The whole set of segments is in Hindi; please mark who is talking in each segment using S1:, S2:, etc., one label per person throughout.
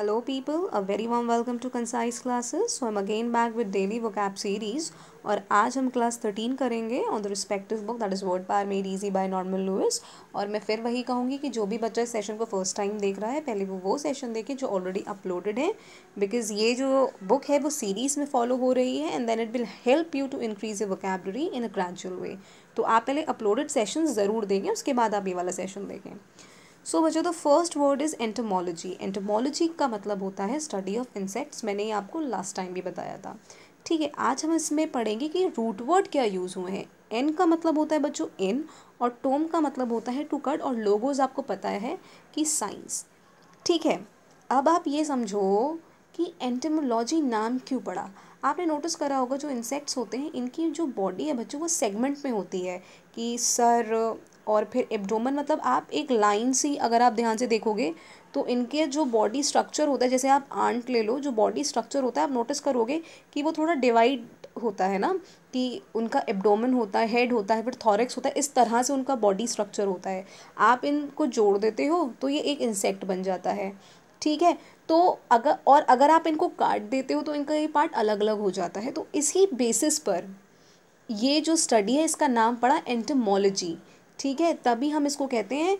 S1: Hello people, a very warm welcome to Concise Classes. So I'm again back with daily vocab series और आज हम क्लास थर्टीन करेंगे on the respective book that is word power made easy by Norman Lewis और मैं फिर वही कहूँगी कि जो भी बच्चा इस सेशन को फर्स्ट टाइम देख रहा है पहले वो वो सेशन देखे जो ऑलरेडी अपलोडेड है बिकॉज ये जो बुक है वो सीरीज़ में फॉलो हो रही है and then it will help you to increase a vocabulary in a gradual way तो आप पहले अपलोडेड सेशन ज़रूर देखें उसके बाद आप ये वाला सेशन देखें सो so, बच्चों the first word is entomology entomology का मतलब होता है स्टडी ऑफ इंसेक्ट्स मैंने ये आपको लास्ट टाइम भी बताया था ठीक है आज हम इसमें पढ़ेंगे कि रूट वर्ड क्या यूज़ हुए हैं एन का मतलब होता है बच्चों एन और टोम का मतलब होता है टू कट और लोगोज आपको पता है कि साइंस ठीक है अब आप ये समझो कि एंटेमोलॉजी नाम क्यों पड़ा आपने नोटिस करा होगा जो इंसेक्ट्स होते हैं इनकी जो बॉडी है बच्चों वो सेगमेंट में होती है कि सर और फिर एब्डोमन मतलब आप एक लाइन सी अगर आप ध्यान से देखोगे तो इनके जो बॉडी स्ट्रक्चर होता है जैसे आप आंट ले लो जो बॉडी स्ट्रक्चर होता है आप नोटिस करोगे कि वो थोड़ा डिवाइड होता है ना कि उनका एब्डोमेन होता है हेड होता है फिर थॉरेक्स होता है इस तरह से उनका बॉडी स्ट्रक्चर होता है आप इनको जोड़ देते हो तो ये एक इंसेक्ट बन जाता है ठीक है तो अगर और अगर आप इनको काट देते हो तो इनका ये पार्ट अलग अलग हो जाता है तो इसी बेसिस पर ये जो स्टडी है इसका नाम पड़ा एंटमोलॉजी ठीक है तभी हम इसको कहते हैं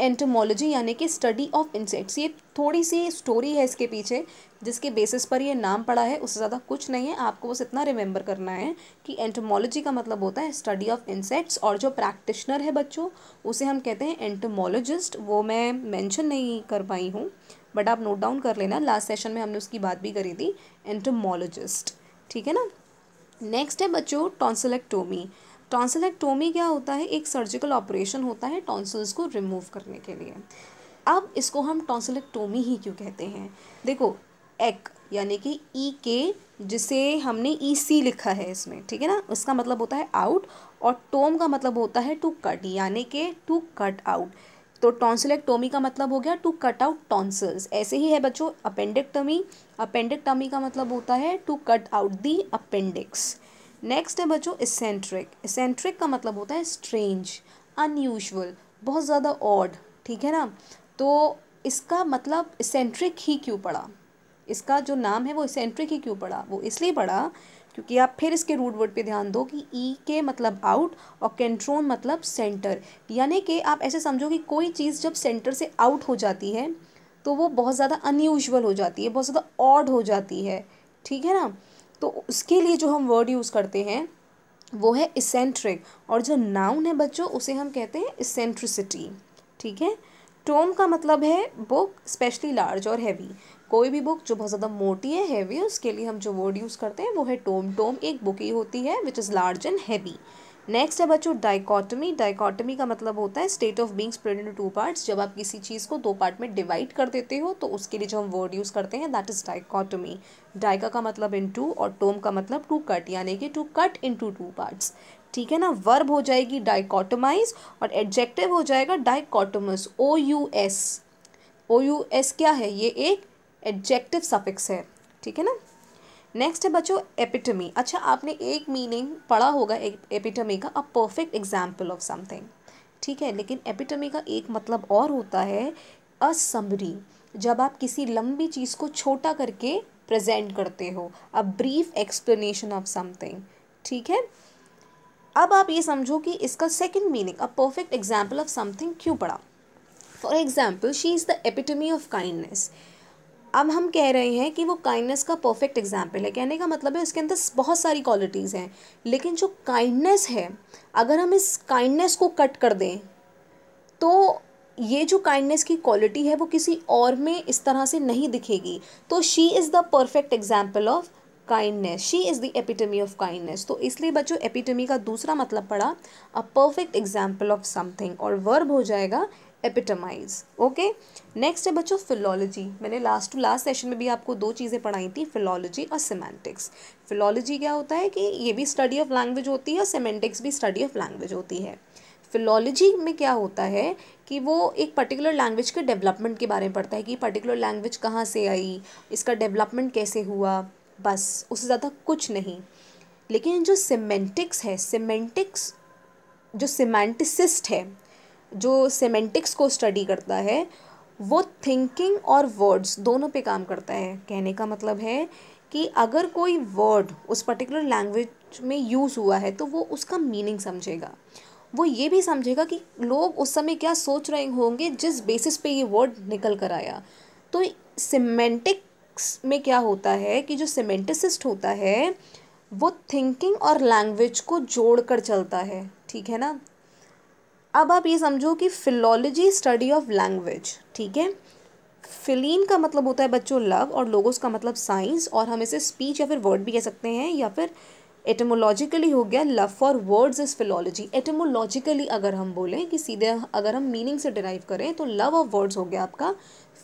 S1: एंटोमोलॉजी यानी कि स्टडी ऑफ इंसेक्ट्स ये थोड़ी सी स्टोरी है इसके पीछे जिसके बेसिस पर ये नाम पड़ा है उससे ज़्यादा कुछ नहीं है आपको बस इतना रिमेंबर करना है कि एंटोमोलॉजी का मतलब होता है स्टडी ऑफ इंसेक्ट्स और जो प्रैक्टिशनर है बच्चों उसे हम कहते हैं एंटोमोलॉजिस्ट वो मैं मैंशन नहीं कर पाई हूँ बट आप नोट डाउन कर लेना लास्ट सेशन में हमने उसकी बात भी करी थी एंटोमोलॉजिस्ट ठीक है ना नेक्स्ट है बच्चों टॉन्सलेक्टोमी टॉन्सिलेक्टोमी क्या होता है एक सर्जिकल ऑपरेशन होता है टॉन्सल्स को रिमूव करने के लिए अब इसको हम टॉन्सिलेक्टोमी ही क्यों कहते हैं देखो एक यानी कि ई e के जिसे हमने ई e सी लिखा है इसमें ठीक है ना उसका मतलब होता है आउट और टोम का मतलब होता है टू कट यानी कि टू कट आउट तो टॉन्सिलेक्टोमी का मतलब हो गया टू कट आउट टॉन्सल्स ऐसे ही है बच्चों अपेंडिक्टमी अपेंडिक्टमी का मतलब होता है to cut out the appendix next है बच्चों इसेंट्रिक इसेंट्रिक का मतलब होता है स्ट्रेंज अनयूजल बहुत ज़्यादा ऑड ठीक है ना तो इसका मतलब इसेंट्रिक ही क्यों पड़ा इसका जो नाम है वो इसेंट्रिक ही क्यों पड़ा वो इसलिए पड़ा क्योंकि आप फिर इसके रूट वर्ड पे ध्यान दो कि ई e के मतलब आउट और कैंट्रोन मतलब सेंटर यानी कि आप ऐसे समझो कि कोई चीज़ जब सेंटर से आउट हो जाती है तो वो बहुत ज़्यादा अनयूजल हो जाती है बहुत ज़्यादा ऑड हो जाती है ठीक है ना तो उसके लिए जो हम वर्ड यूज़ करते हैं वो है इसेंट्रिक और जो नाउन है बच्चों उसे हम कहते हैं इसेंट्रिसिटी ठीक है टोम का मतलब है बुक स्पेशली लार्ज और हैवी कोई भी बुक जो बहुत ज़्यादा मोटी है हैवी है उसके लिए हम जो वर्ड यूज़ करते हैं वो है टोम टोम एक बुक ही होती है which is large and heavy next है बच्चों डाइकॉटमी डाइकॉटमी का मतलब होता है state of being spread in two parts जब आप किसी चीज़ को दो पार्ट में डिवाइड कर देते हो तो उसके लिए जो हम वर्ड यूज़ करते हैं दैट इज़ डाइकॉटमी डाइका का मतलब इन टू और टोम का मतलब टू कट यानी कि to cut into two parts ठीक है ना वर्ब हो जाएगी डाइकॉटमाइज और एडजेक्टिव हो जाएगा dichotomous O U S O U S क्या है ये एक एडजेक्टिव सफिक्स है ठीक है ना नेक्स्ट है बच्चों एपिटमी अच्छा आपने एक मीनिंग पढ़ा होगा एपिटमी का a perfect example of something ठीक है लेकिन एपिटमी का एक मतलब और होता है अ समरी जब आप किसी लंबी चीज़ को छोटा करके प्रेजेंट करते हो a brief explanation of something ठीक है अब आप ये समझो कि इसका second meaning a perfect example of something क्यों पढ़ा for example she is the epitome of kindness अब हम कह रहे हैं कि वो काइंडनेस का परफेक्ट एग्जाम्पल है कहने का मतलब है उसके अंदर बहुत सारी क्वालिटीज़ हैं लेकिन जो काइंडनेस है अगर हम इस काइंडनेस को कट कर दें तो ये जो काइंडनेस की क्वालिटी है वो किसी और में इस तरह से नहीं दिखेगी तो she is the perfect example of kindness she is the epitome of kindness तो इसलिए बच्चों एपिटमी का दूसरा मतलब पड़ा a perfect example of something और वर्ब हो जाएगा एपिटमाइज ओके नेक्स्ट है बच्चों फिलोलॉजी मैंने लास्ट टू लास्ट सेशन में भी आपको दो चीज़ें पढ़ाई थी फिलोलॉजी और सीमेंटिक्स फिलोलॉजी क्या होता है कि ये भी स्टडी ऑफ लैंग्वेज होती है और सीमेंटिक्स भी स्टडी ऑफ लैंग्वेज होती है फिलोलॉजी में क्या होता है कि वो एक पर्टिकुलर लैंग्वेज के डेवलपमेंट के बारे में पढ़ता है कि पर्टिकुलर लैंग्वेज कहाँ से आई इसका डेवलपमेंट कैसे हुआ बस उससे ज़्यादा कुछ नहीं लेकिन जो सिमेंटिक्स है सिमेंटिक्स जो सिमेंटिसिस्ट है जो सिमेंटिक्स को स्टडी करता है वो थिंकिंग और वर्ड्स दोनों पे काम करता है कहने का मतलब है कि अगर कोई वर्ड उस पर्टिकुलर लैंग्वेज में यूज़ हुआ है तो वो उसका मीनिंग समझेगा वो ये भी समझेगा कि लोग उस समय क्या सोच रहे होंगे जिस बेसिस पे ये वर्ड निकल कर आया तो सिमेंटिक में क्या होता है कि जो सीमेंटिसिस्ट होता है वो थिंकिंग और लैंग्वेज को जोड़ कर चलता है ठीक है ना अब आप ये समझो कि फिलोलॉजी स्टडी ऑफ लैंग्वेज ठीक है फिलीन का मतलब होता है बच्चों लव और लोगोस का मतलब साइंस और हम इसे स्पीच या फिर वर्ड भी कह सकते हैं या फिर एटमोलॉजिकली हो गया love for words is philology etymologically अगर हम बोलें कि सीधे अगर हम मीनिंग से डिराइव करें तो लव ऑफ वर्ड्स हो गया आपका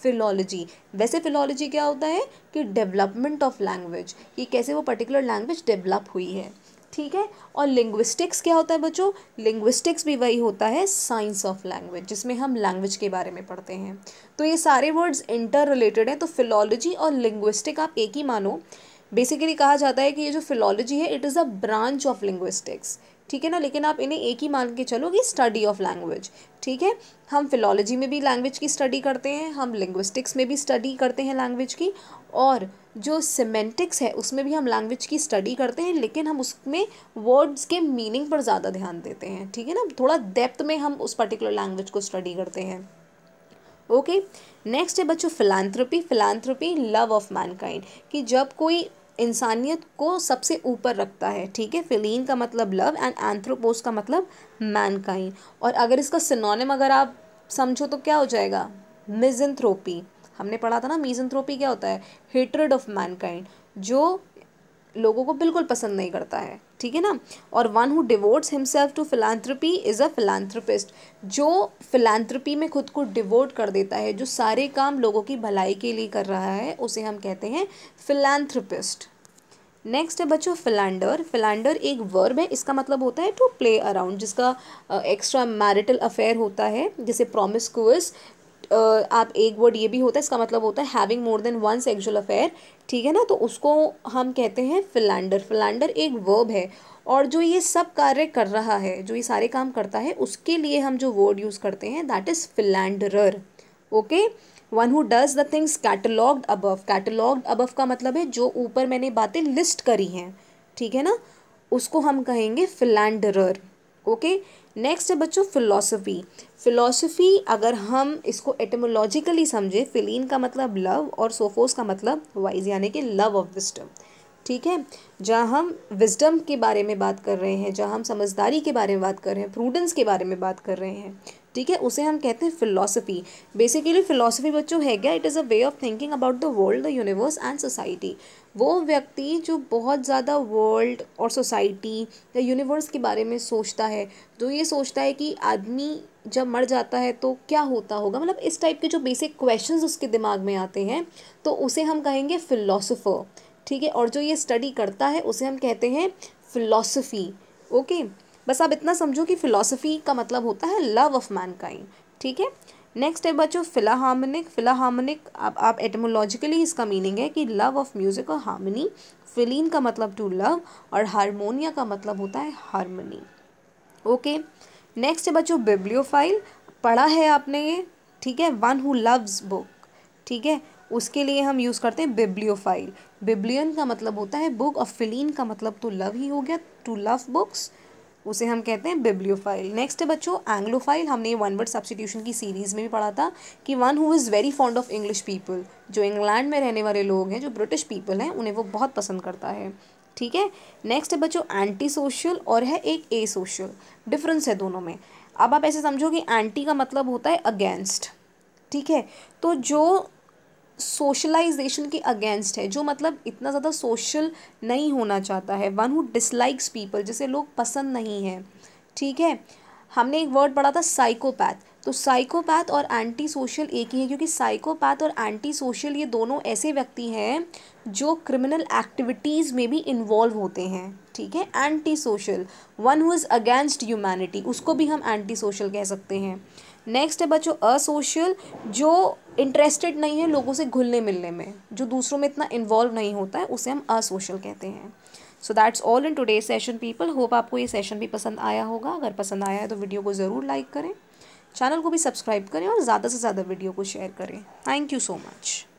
S1: फिलोलॉजी वैसे फिलोलॉजी क्या होता है कि डेवलपमेंट ऑफ लैंग्वेज कि कैसे वो पर्टिकुलर लैंग्वेज डेवलप हुई है ठीक है और लिंग्विस्टिक्स क्या होता है बच्चों लिंग्विस्टिक्स भी वही होता है साइंस ऑफ लैंग्वेज जिसमें हम लैंग्वेज के बारे में पढ़ते हैं तो ये सारे वर्ड्स इंटर रिलेटेड हैं तो फिलोलॉजी और लिंग्विस्टिक आप एक ही मानो बेसिकली कहा जाता है कि ये जो फिलोलॉजी है it is a branch of linguistics ठीक है ना लेकिन आप इन्हें एक ही मान के चलो कि स्टडी ऑफ लैंग्वेज ठीक है हम फिलोलॉजी में भी लैंग्वेज की स्टडी करते हैं हम लिंग्विस्टिक्स में भी स्टडी करते हैं लैंग्वेज की और जो सिमेंटिक्स है उसमें भी हम लैंग्वेज की स्टडी करते हैं लेकिन हम उसमें वर्ड्स के मीनिंग पर ज़्यादा ध्यान देते हैं ठीक है ना थोड़ा डेप्थ में हम उस पर्टिकुलर लैंग्वेज को स्टडी करते हैं ओके नेक्स्ट है बच्चों philanthropy philanthropy love of mankind कि जब कोई इंसानियत को सबसे ऊपर रखता है ठीक है फिलीन का मतलब लव एंड एंथ्रोपोस का मतलब मैनकाइंड और अगर इसका सिनोनिम अगर आप समझो तो क्या हो जाएगा मिजेंथ्रोपी हमने पढ़ा था ना मिजेंथ्रोपी क्या होता है हेटरड ऑफ मैनकाइंड जो लोगों को बिल्कुल पसंद नहीं करता है ठीक है ना और one who devotes himself to philanthropy is a philanthropist जो फिलान्थ्रपी में खुद को डिवोट कर देता है जो सारे काम लोगों की भलाई के लिए कर रहा है उसे हम कहते हैं फिलान्थ्रपिस्ट नेक्स्ट है बच्चों फिलेंडर फिलेंडर एक वर्ब है इसका मतलब होता है टू प्ले अराउंड जिसका एक्स्ट्रा मैरिटल अफेयर होता है जैसे प्रोमिस आप एक वर्ड ये भी होता है इसका मतलब होता है having more than one sexual affair ठीक है ना तो उसको हम कहते हैं फिलैंडर फिलैंडर एक वर्ब है और जो ये सब कार्य कर रहा है जो ये सारे काम करता है उसके लिए हम जो वर्ड यूज़ करते हैं that is philanderer okay one who does the things catalogued above catalogued above का मतलब है जो ऊपर मैंने बातें लिस्ट करी हैं ठीक है ना उसको हम कहेंगे फिलैंडरर ओके नेक्स्ट है बच्चों फिलॉसफी फिलॉसफी अगर हम इसको एटमोलॉजिकली समझें फिलीन का मतलब लव और सोफोस का मतलब वाइज यानी कि लव ऑफ विस्टम ठीक है जहाँ हम विजडम के बारे में बात कर रहे हैं जहाँ हम समझदारी के बारे में बात कर रहे हैं प्रूडेंस के बारे में बात कर रहे हैं ठीक है उसे हम कहते हैं फिलोसफी बेसिकली फिलोसफी बच्चों है क्या it is a way of thinking about the world the universe and society वो व्यक्ति जो बहुत ज़्यादा वर्ल्ड और सोसाइटी या यूनिवर्स के बारे में सोचता है जो तो ये सोचता है कि आदमी जब मर जाता है तो क्या होता होगा मतलब इस टाइप के जो बेसिक क्वेश्चन उसके दिमाग में आते हैं तो उसे हम कहेंगे फ़िलोसोफर ठीक है और जो ये स्टडी करता है उसे हम कहते हैं फ़िलोसफी ओके okay? बस आप इतना समझो कि फ़िलासफ़ी का मतलब होता है लव ऑफ मैनकाइंड ठीक है नेक्स्ट है बच्चों फिला हार्मोनिक फिला हार्मोनिक आप आप एटमोलॉजिकली इसका मीनिंग है कि लव ऑफ म्यूज़िक और हार्मनी फिलीन का मतलब टू लव और हारमोनिया का मतलब होता है हारमोनी ओके नेक्स्ट है बच्चों बिब्लियोफाइल पढ़ा है आपने ये ठीक है वन हु लव्स बुक ठीक है उसके लिए हम यूज़ करते हैं बिब्लियोफाइल बिब्लियन का मतलब होता है बुक और फिलीन का मतलब तो लव ही हो गया टू लव बुक्स उसे हम कहते हैं बिब्लियोफाइल नेक्स्ट है बच्चों एंग्लोफाइल हमने वन वर्ड सब्सटीट्यूशन की सीरीज़ में भी पढ़ा था कि one who is very fond of English people जो इंग्लैंड में रहने वाले लोग हैं जो ब्रिटिश पीपल हैं उन्हें वो बहुत पसंद करता है ठीक है नेक्स्ट है बच्चों एंटी सोशल और है एक ए सोशल डिफरेंस है दोनों में अब आप ऐसे समझो कि एंटी का मतलब होता है अगेंस्ट ठीक है तो जो सोशलाइजेशन के अगेंस्ट है जो मतलब इतना ज़्यादा सोशल नहीं होना चाहता है वन हु डिसलाइक्स पीपल जिसे लोग पसंद नहीं हैं ठीक है हमने एक वर्ड पढ़ा था साइकोपैथ तो साइकोपैथ और एंटी सोशल एक ही है क्योंकि साइकोपैथ और एंटी सोशल ये दोनों ऐसे व्यक्ति हैं जो क्रिमिनल एक्टिविटीज़ में भी इन्वॉल्व होते हैं ठीक है anti social one who is against humanity उसको भी हम एंटी सोशल कह सकते हैं नेक्स्ट है बच्चों असोशियल जो इंटरेस्टेड नहीं है लोगों से घुलने मिलने में जो दूसरों में इतना इन्वॉल्व नहीं होता है उसे हम असोशल कहते हैं so that's all in today session people hope आपको ये सेशन भी पसंद आया होगा अगर पसंद आया है तो वीडियो को ज़रूर लाइक करें चैनल को भी सब्सक्राइब करें और ज़्यादा से ज़्यादा वीडियो को शेयर करें थैंक यू सो मच